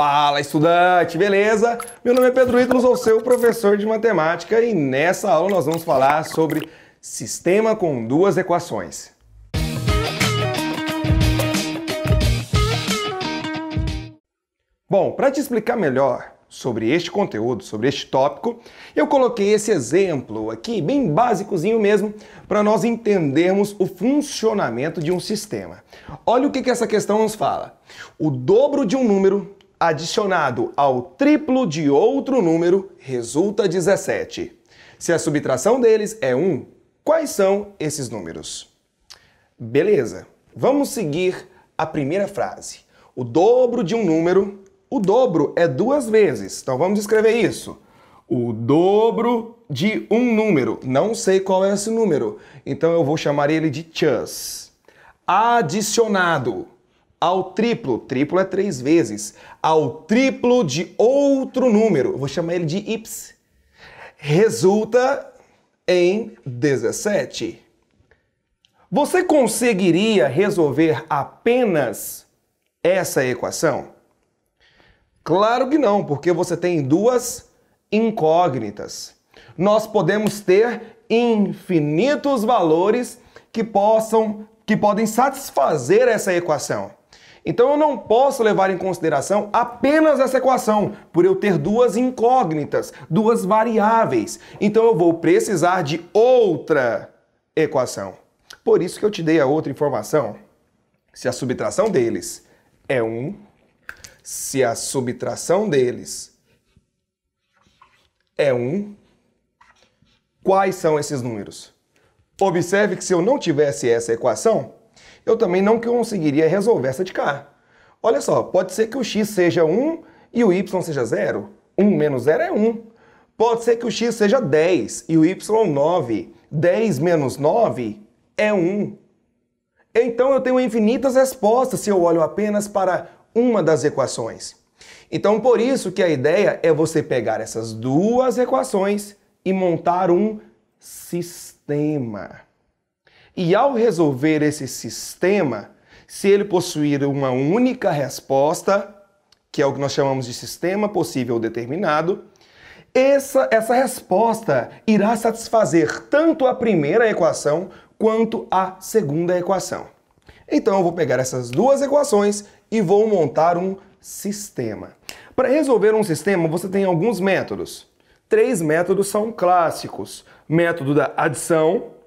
Fala estudante, beleza? Meu nome é Pedro Ídolos, sou seu professor de matemática e nessa aula nós vamos falar sobre sistema com duas equações. Bom, para te explicar melhor sobre este conteúdo, sobre este tópico, eu coloquei esse exemplo aqui, bem básicozinho mesmo, para nós entendermos o funcionamento de um sistema. Olha o que, que essa questão nos fala. O dobro de um número adicionado ao triplo de outro número resulta 17. Se a subtração deles é 1, quais são esses números? Beleza, vamos seguir a primeira frase. O dobro de um número, o dobro é duas vezes, então vamos escrever isso. O dobro de um número, não sei qual é esse número, então eu vou chamar ele de chus. Adicionado ao triplo, triplo é três vezes, ao triplo de outro número, vou chamar ele de y, resulta em 17. Você conseguiria resolver apenas essa equação? Claro que não, porque você tem duas incógnitas. Nós podemos ter infinitos valores que possam que podem satisfazer essa equação. Então eu não posso levar em consideração apenas essa equação, por eu ter duas incógnitas, duas variáveis. Então eu vou precisar de outra equação. Por isso que eu te dei a outra informação. Se a subtração deles é 1, se a subtração deles é 1, quais são esses números? Observe que se eu não tivesse essa equação, eu também não conseguiria resolver essa de cá. Olha só, pode ser que o x seja 1 e o y seja 0. 1 menos 0 é 1. Pode ser que o x seja 10 e o y 9. 10 menos 9 é 1. Então eu tenho infinitas respostas se eu olho apenas para uma das equações. Então por isso que a ideia é você pegar essas duas equações e montar um sistema. E ao resolver esse sistema, se ele possuir uma única resposta, que é o que nós chamamos de sistema possível determinado, essa, essa resposta irá satisfazer tanto a primeira equação quanto a segunda equação. Então eu vou pegar essas duas equações e vou montar um sistema. Para resolver um sistema, você tem alguns métodos. Três métodos são clássicos: método da adição,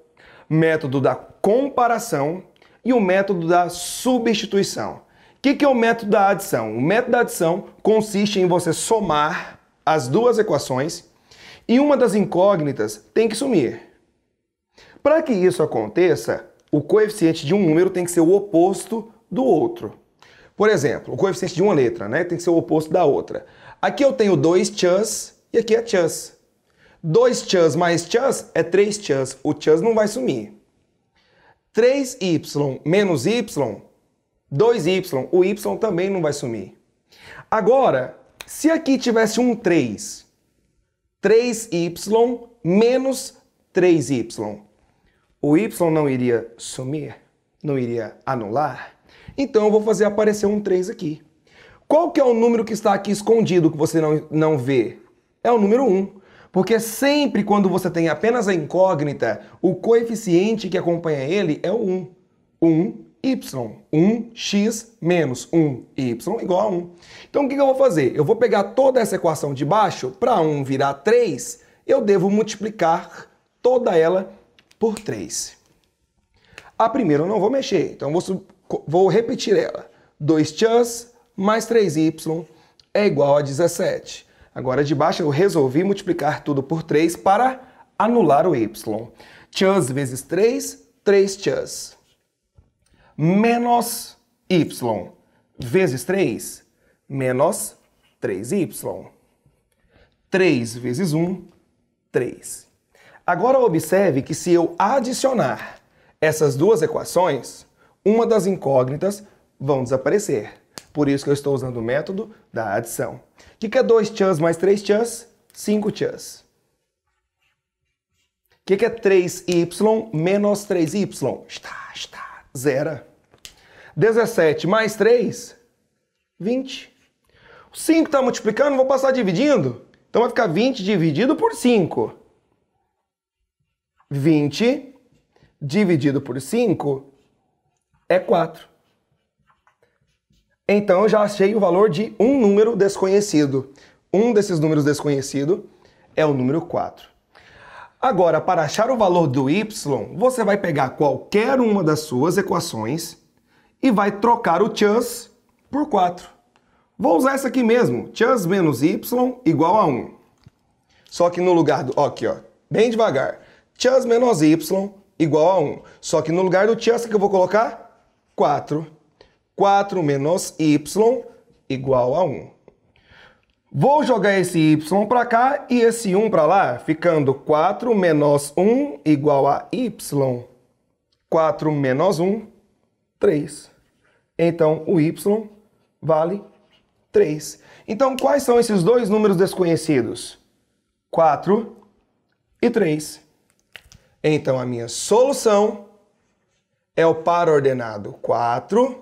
método da comparação e o método da substituição. O que, que é o método da adição? O método da adição consiste em você somar as duas equações e uma das incógnitas tem que sumir. Para que isso aconteça, o coeficiente de um número tem que ser o oposto do outro. Por exemplo, o coeficiente de uma letra né, tem que ser o oposto da outra. Aqui eu tenho dois chans e aqui é chance. 2 chans mais chans é 3 chans. O chans não vai sumir. 3y menos y, 2y. O y também não vai sumir. Agora, se aqui tivesse um 3, 3y menos 3y, o y não iria sumir? Não iria anular? Então eu vou fazer aparecer um 3 aqui. Qual que é o número que está aqui escondido que você não, não vê? É o número 1. Porque sempre quando você tem apenas a incógnita, o coeficiente que acompanha ele é o 1. 1, y. 1x menos 1y igual a 1. Então o que eu vou fazer? Eu vou pegar toda essa equação de baixo, para 1 virar 3, eu devo multiplicar toda ela por 3. A primeira eu não vou mexer, então vou, vou repetir ela. 2 x mais 3y é igual a 17. Agora de baixo eu resolvi multiplicar tudo por 3 para anular o y. Chans vezes 3, 3 chans. Menos y vezes 3, menos 3y. 3 vezes 1, 3. Agora observe que se eu adicionar essas duas equações, uma das incógnitas vão desaparecer. Por isso que eu estou usando o método da adição. O que, que é 2 chans mais 3 chans? 5 chans. O que, que é 3y menos 3y? Está, está, zera. 17 mais 3, 20. 5 está multiplicando, vou passar dividindo. Então vai ficar 20 dividido por 5. 20 dividido por 5 é 4. Então eu já achei o valor de um número desconhecido. Um desses números desconhecido é o número 4. Agora, para achar o valor do y, você vai pegar qualquer uma das suas equações e vai trocar o chance por 4. Vou usar essa aqui mesmo, chance menos y igual a 1. Só que no lugar do... aqui, ó, bem devagar. Chance menos y igual a 1. Só que no lugar do chance que eu vou colocar? 4. 4. 4 menos y igual a 1. Vou jogar esse y para cá e esse 1 para lá, ficando 4 menos 1 igual a y. 4 menos 1, 3. Então, o y vale 3. Então, quais são esses dois números desconhecidos? 4 e 3. Então, a minha solução é o par ordenado 4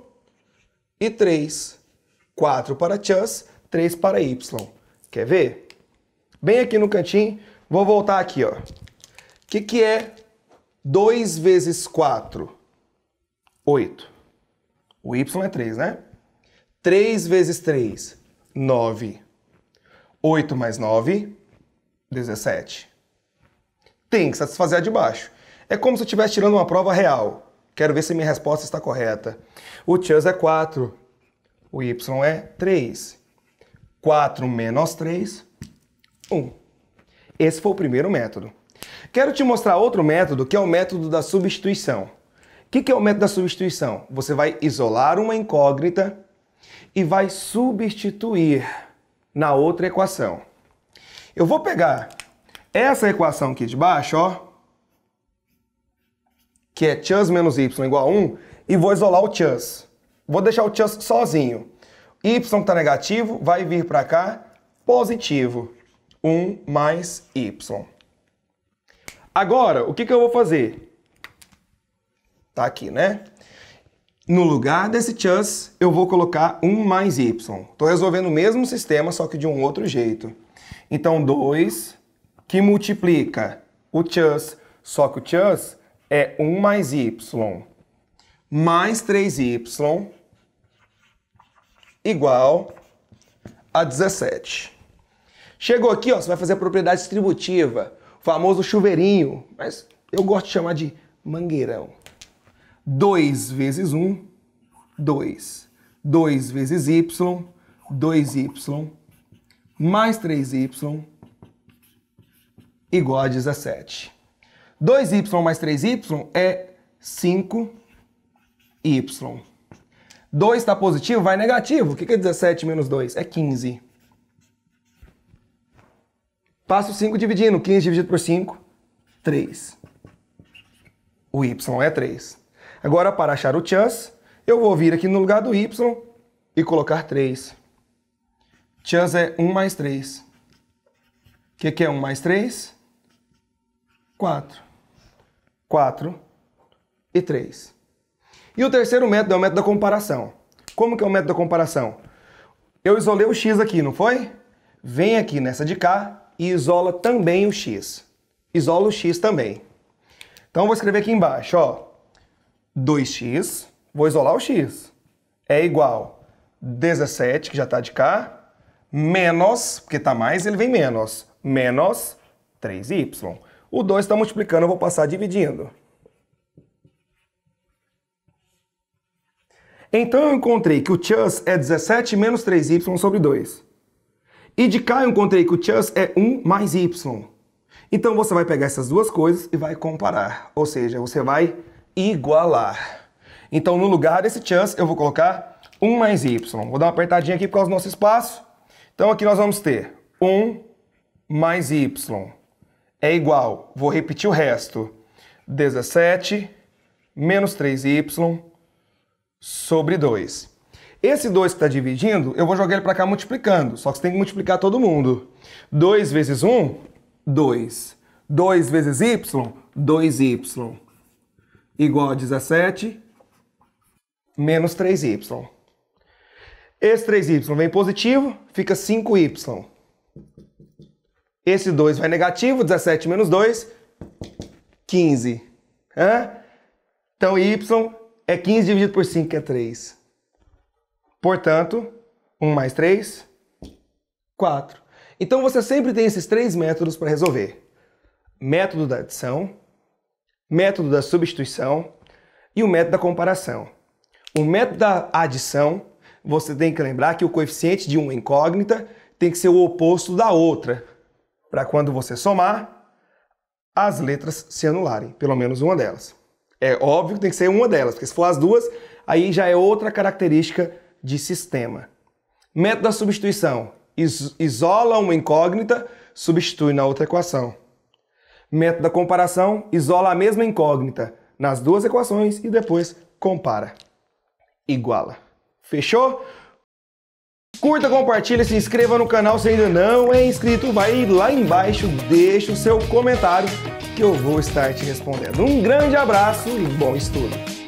e 3. 4 para chance, 3 para y. Quer ver? Bem aqui no cantinho, vou voltar aqui, ó. O que, que é 2 vezes 4? 8. O y é 3, né? 3 vezes 3, 9. 8 mais 9, 17. Tem que satisfazer a de baixo. É como se eu estivesse tirando uma prova real. Quero ver se minha resposta está correta. O chus é 4, o y é 3. 4 menos 3, 1. Esse foi o primeiro método. Quero te mostrar outro método, que é o método da substituição. O que, que é o método da substituição? Você vai isolar uma incógnita e vai substituir na outra equação. Eu vou pegar essa equação aqui de baixo, ó, que é chance menos y igual a 1, e vou isolar o chance Vou deixar o chance sozinho. y que está negativo vai vir para cá positivo. 1 mais y. Agora, o que, que eu vou fazer? Tá aqui, né? No lugar desse chance, eu vou colocar 1 mais y. Estou resolvendo o mesmo sistema, só que de um outro jeito. Então, 2 que multiplica o chance, só que o chance é 1 mais y mais 3y igual a 17. Chegou aqui, ó, você vai fazer a propriedade distributiva, o famoso chuveirinho, mas eu gosto de chamar de mangueirão. 2 vezes 1, 2. 2 vezes y, 2y, mais 3y, igual a 17. 2y mais 3y é 5y. 2 está positivo, vai negativo. O que é 17 menos 2? É 15. Passo 5 dividindo. 15 dividido por 5, 3. O y é 3. Agora, para achar o chance, eu vou vir aqui no lugar do y e colocar 3. Chance é 1 mais 3. O que, é 1 mais 3? 4. 4 e 3. E o terceiro método é o método da comparação. Como que é o método da comparação? Eu isolei o x aqui, não foi? Vem aqui nessa de cá e isola também o x. Isola o x também. Então, eu vou escrever aqui embaixo, ó. 2x, vou isolar o x, é igual 17, que já está de cá, menos, porque está mais, ele vem menos, menos 3y. O 2 está multiplicando, eu vou passar dividindo. Então eu encontrei que o chus é 17 menos 3y sobre 2. E de cá eu encontrei que o chus é 1 mais y. Então você vai pegar essas duas coisas e vai comparar. Ou seja, você vai igualar. Então no lugar desse chus eu vou colocar 1 mais y. Vou dar uma apertadinha aqui por causa do nosso espaço. Então aqui nós vamos ter 1 mais y é igual, vou repetir o resto, 17 menos 3y sobre 2. Esse 2 que está dividindo, eu vou jogar ele para cá multiplicando, só que você tem que multiplicar todo mundo. 2 vezes 1, 2. 2 vezes y, 2y. Igual a 17 menos 3y. Esse 3y vem positivo, fica 5y. Esse 2 vai negativo, 17 menos 2, 15. Hã? Então, y é 15 dividido por 5, que é 3. Portanto, 1 mais 3, 4. Então, você sempre tem esses três métodos para resolver. Método da adição, método da substituição e o método da comparação. O método da adição, você tem que lembrar que o coeficiente de uma é incógnita tem que ser o oposto da outra para quando você somar, as letras se anularem, pelo menos uma delas. É óbvio que tem que ser uma delas, porque se for as duas, aí já é outra característica de sistema. Método da substituição. isola uma incógnita, substitui na outra equação. Método da comparação. Isola a mesma incógnita nas duas equações e depois compara. Iguala. Fechou? Curta, compartilha, se inscreva no canal se ainda não é inscrito. Vai lá embaixo, deixa o seu comentário que eu vou estar te respondendo. Um grande abraço e bom estudo!